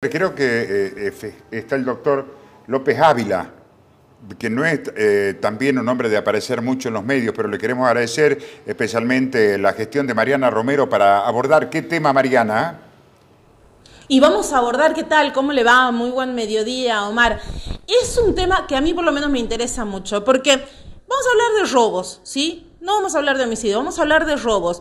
Creo que eh, eh, está el doctor López Ávila, que no es eh, también un hombre de aparecer mucho en los medios, pero le queremos agradecer especialmente la gestión de Mariana Romero para abordar qué tema, Mariana. Y vamos a abordar qué tal, cómo le va, muy buen mediodía, Omar. Es un tema que a mí por lo menos me interesa mucho, porque vamos a hablar de robos, ¿sí? No vamos a hablar de homicidio, vamos a hablar de robos.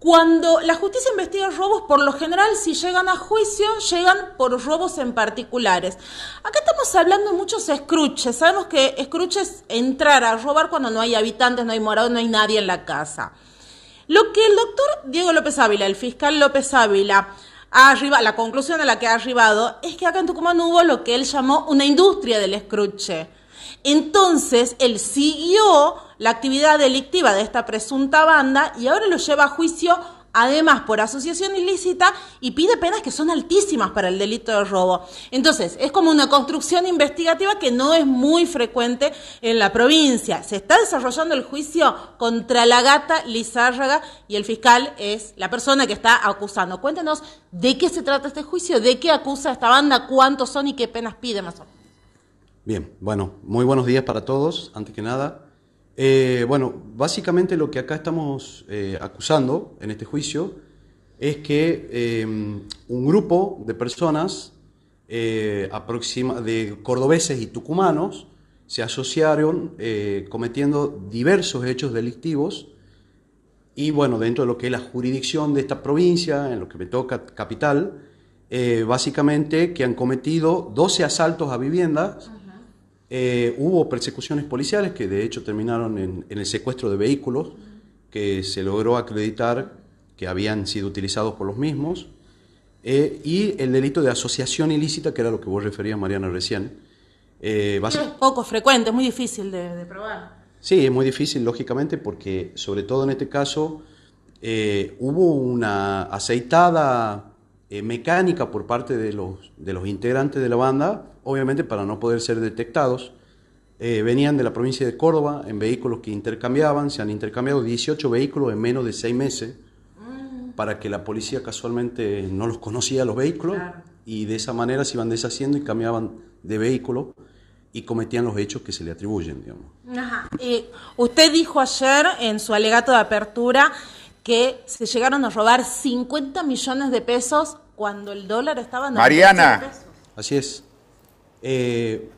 Cuando la justicia investiga robos, por lo general, si llegan a juicio, llegan por robos en particulares. Acá estamos hablando de muchos escruches. Sabemos que escruches es entrar a robar cuando no hay habitantes, no hay morado, no hay nadie en la casa. Lo que el doctor Diego López Ávila, el fiscal López Ávila, ha arribado, la conclusión a la que ha arribado es que acá en Tucumán hubo lo que él llamó una industria del escruche. Entonces, él siguió la actividad delictiva de esta presunta banda y ahora lo lleva a juicio además por asociación ilícita y pide penas que son altísimas para el delito de robo. Entonces, es como una construcción investigativa que no es muy frecuente en la provincia. Se está desarrollando el juicio contra la gata Lizárraga y el fiscal es la persona que está acusando. Cuéntenos de qué se trata este juicio, de qué acusa esta banda, cuántos son y qué penas pide más Bien, bueno, muy buenos días para todos. Antes que nada, eh, bueno, básicamente lo que acá estamos eh, acusando en este juicio es que em, un grupo de personas eh, de cordobeses y tucumanos se asociaron cometiendo diversos hechos delictivos y bueno, dentro de lo que es la jurisdicción de esta provincia, en lo que me toca capital, básicamente que han cometido 12 asaltos a viviendas eh, hubo persecuciones policiales que de hecho terminaron en, el secuestro de vehículos que se logró acreditar que habían sido utilizados por los mismos, eh, y el delito de asociación ilícita, que era lo que vos referías, Mariana, recién. Eh, es poco frecuente, es muy difícil de, probar. Sí, es muy difícil, lógicamente, porque sobre todo en este caso eh, hubo una aceitada mecánica por parte de los, de los integrantes de la banda obviamente para no poder ser detectados. Eh, venían de la provincia de Córdoba en vehículos que intercambiaban, se han intercambiado 18 vehículos en menos de 6 meses mm. para que la policía casualmente no los conocía los vehículos y de esa manera se iban deshaciendo y cambiaban de vehículo y cometían los hechos que se le atribuyen, digamos. usted dijo ayer en su alegato de apertura que se llegaron a robar 50 millones de pesos cuando el dólar estaba en Mariana. Así es. Eh,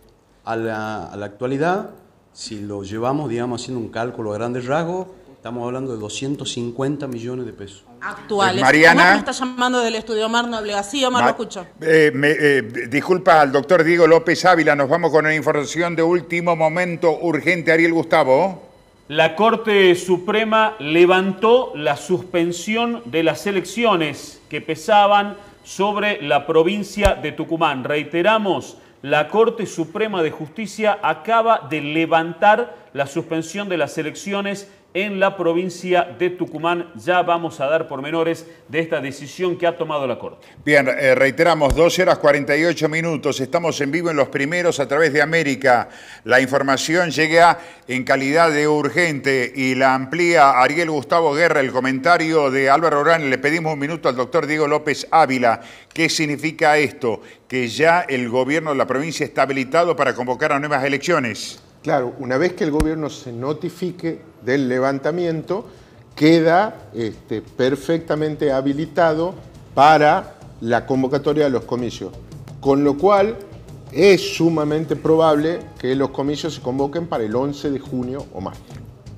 a, la, actualidad, si lo llevamos, digamos, haciendo un cálculo a grandes rasgos, estamos hablando de 250 millones de pesos. Actuales. Eh, Mariana. me está llamando del estudio Omar Noble. Así, Omar, lo escucho. Eh, disculpa al doctor Diego López Ávila. Nos vamos con una información de último momento urgente, Ariel Gustavo. La Corte Suprema levantó la suspensión de las elecciones que pesaban sobre la provincia de Tucumán. Reiteramos, la Corte Suprema de Justicia acaba de levantar la suspensión de las elecciones en la provincia de Tucumán. Ya vamos a dar pormenores de esta decisión que ha tomado la Corte. Bien, eh, reiteramos, 12 horas 48 minutos. Estamos en vivo en los primeros a través de América. La información llega en calidad de urgente y la amplía Ariel Gustavo Guerra. El comentario de Álvaro Orán. Le pedimos un minuto al doctor Diego López Ávila. ¿Qué significa esto? Que ya el gobierno de la provincia está habilitado para convocar a nuevas elecciones. Claro, una vez que el gobierno se notifique del levantamiento, queda este, perfectamente habilitado para la convocatoria de los comicios. Con lo cual, es sumamente probable que los comicios se convoquen para el 11 de junio o más.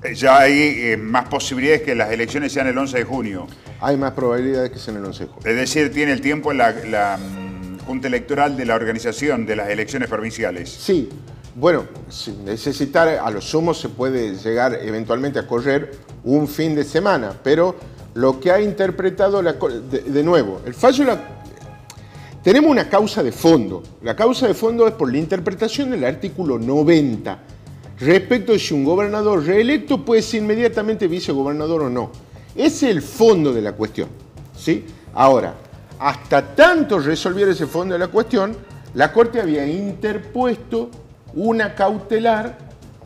Eh, ya hay eh, más posibilidades que las elecciones sean el 11 de junio. Hay más probabilidades que sean el 11 de junio. Es decir, tiene el tiempo la mm, Junta Electoral de la organización de las elecciones provinciales. Sí, bueno, sin necesitar, a los sumo se puede llegar eventualmente a correr un fin de semana, pero lo que ha interpretado, de, nuevo, el fallo, tenemos una causa de fondo. La causa de fondo es por la interpretación del artículo 90 respecto de si un gobernador reelecto puede ser inmediatamente vicegobernador o no. Ese es el fondo de la cuestión. ¿sí? Ahora, hasta tanto resolviera ese fondo de la cuestión, la Corte había interpuesto una cautelar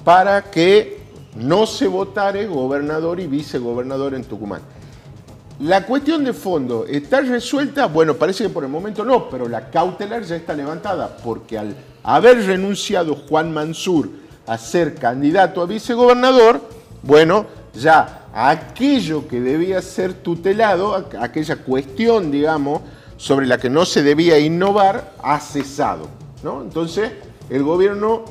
para que no se votare gobernador y vicegobernador en Tucumán. La cuestión de fondo, ¿está resuelta? Bueno, parece que por el momento no, pero la cautelar ya está levantada, porque al haber renunciado Juan Mansur a ser candidato a vicegobernador, bueno, ya aquello que debía ser tutelado, aquella cuestión, digamos, sobre la que no se debía innovar, ha cesado. ¿no? Entonces, el gobierno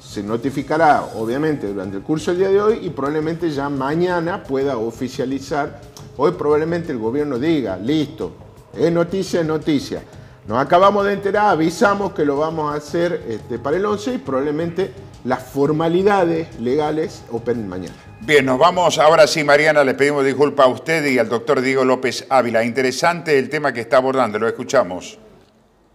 se notificará, obviamente, durante el curso del día de hoy y probablemente ya mañana pueda oficializar. Hoy probablemente el gobierno diga, listo, es noticia, es noticia. Nos acabamos de enterar, avisamos que lo vamos a hacer este, para el 11 y probablemente las formalidades legales operen mañana. Bien, nos vamos ahora sí, Mariana, le pedimos disculpas a usted y al doctor Diego López Ávila. Interesante el tema que está abordando, lo escuchamos.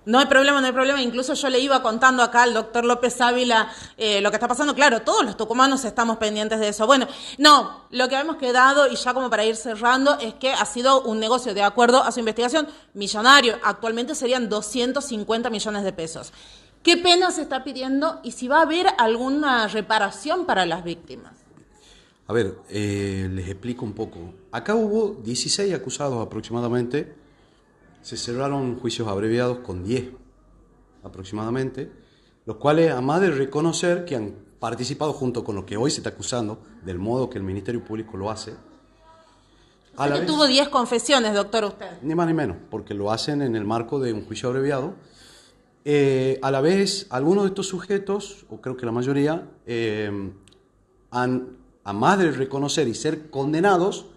No hay problema, no hay problema. Incluso yo le iba contando acá al doctor López Ávila eh, lo que está pasando. Claro, todos los tucumanos estamos pendientes de eso. Bueno, no, lo que hemos quedado, y ya como para ir cerrando, es que ha sido un negocio, de acuerdo a su investigación, millonario. Actualmente serían 250 millones de pesos. ¿Qué pena se está pidiendo y si va a haber alguna reparación para las víctimas? A ver, eh, les explico un poco. Acá hubo 16 acusados aproximadamente se cerraron juicios abreviados con 10 aproximadamente, los cuales, además de reconocer que han participado junto con lo que hoy se está acusando, del modo que el Ministerio Público lo hace, a tuvo 10 confesiones, doctor, usted. Ni más ni menos, porque lo hacen en el marco de un juicio abreviado. Eh, a la vez, algunos de estos sujetos, o creo que la mayoría, eh, han, a más de reconocer y ser condenados,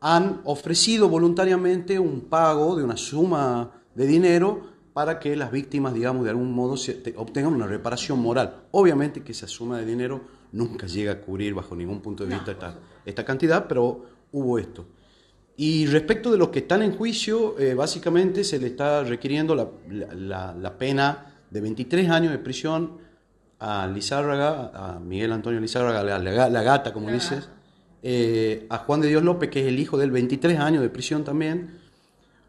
han ofrecido voluntariamente un pago de una suma de dinero para que las víctimas, digamos, de algún modo obtengan una reparación moral. Obviamente que esa suma de dinero nunca llega a cubrir bajo ningún punto de vista esta, cantidad, pero hubo esto. Y respecto de los que están en juicio, eh, básicamente se le está requiriendo la, pena de 23 años de prisión a Lizárraga, a Miguel Antonio Lizárraga, la gata, como dices eh, a Juan de Dios López, que es el hijo del 23 años de prisión también,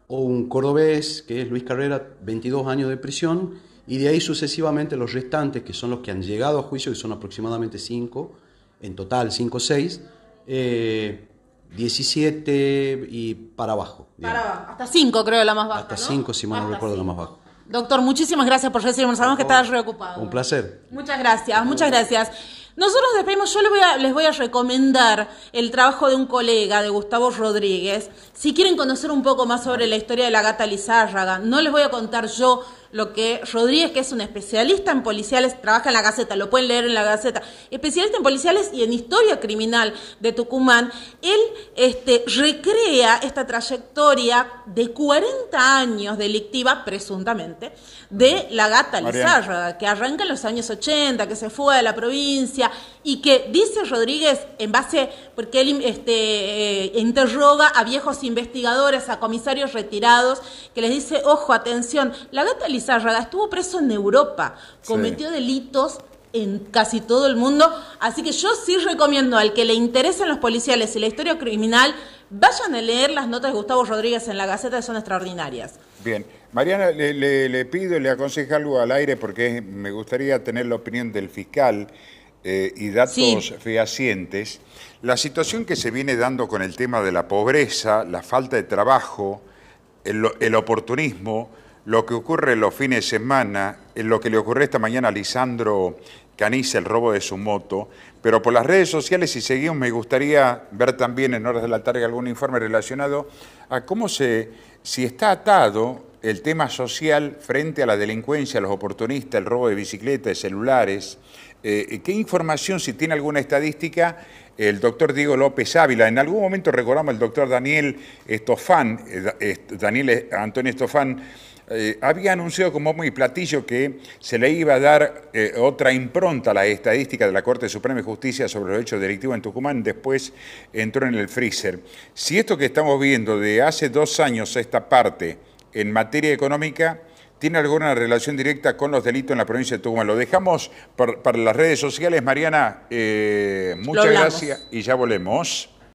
o un cordobés, que es Luis Carrera, 22 años de prisión, y de ahí sucesivamente los restantes, que son los que han llegado a juicio, que son aproximadamente 5, en total 5 o 6, 17 y para abajo. hasta 5 creo la más baja. Hasta 5, si mal no recuerdo, la más baja. Doctor, muchísimas gracias por recibirnos. Sabemos que estás reocupado. Un placer. Muchas gracias, muchas gracias. Nosotros despedimos, yo les voy, a, les voy a recomendar el trabajo de un colega, de Gustavo Rodríguez. Si quieren conocer un poco más sobre la historia de la gata Lizárraga, no les voy a contar yo lo que Rodríguez, que es un especialista en policiales, trabaja en la Gaceta, lo pueden leer en la Gaceta, especialista en policiales y en historia criminal de Tucumán, él este, recrea esta trayectoria de 40 años delictiva, presuntamente, de la gata Lizárraga, que arranca en los años 80, que se fue de la provincia y que dice Rodríguez, en base, porque él este, eh, interroga a viejos investigadores, a comisarios retirados, que les dice, ojo, atención, la gata Lizárraga estuvo preso en Europa, cometió delitos en casi todo el mundo. Así que yo sí recomiendo al que le interesen los policiales y la historia criminal, vayan a leer las notas de Gustavo Rodríguez en la Gaceta, son extraordinarias. Bien. Mariana, le, pido y le aconsejo algo al aire porque me gustaría tener la opinión del fiscal eh, y datos fehacientes. La situación que se viene dando con el tema de la pobreza, la falta de trabajo, el oportunismo, lo que ocurre los fines de semana, eh, lo que le ocurrió esta mañana a Lisandro Canice el robo de su moto, pero por las redes sociales, si seguimos, me gustaría ver también en horas de la tarde algún informe relacionado a cómo se, si está atado el tema social frente a la delincuencia, a los oportunistas, el robo de bicicletas, de celulares. Eh, ¿Qué información, si tiene alguna estadística, el doctor Diego López Ávila? En algún momento recordamos al doctor Daniel Estofán, eh, Daniel Antonio Estofán, eh, había anunciado como muy platillo que se le iba a dar eh, otra impronta a la estadística de la Corte Suprema de Justicia sobre los hechos delictivos en Tucumán, después entró en el freezer. Si esto que estamos viendo de hace dos años esta parte en materia económica tiene alguna relación directa con los delitos en la provincia de Tucumán. Lo dejamos para las redes sociales. Mariana, eh, muchas gracias y ya volvemos.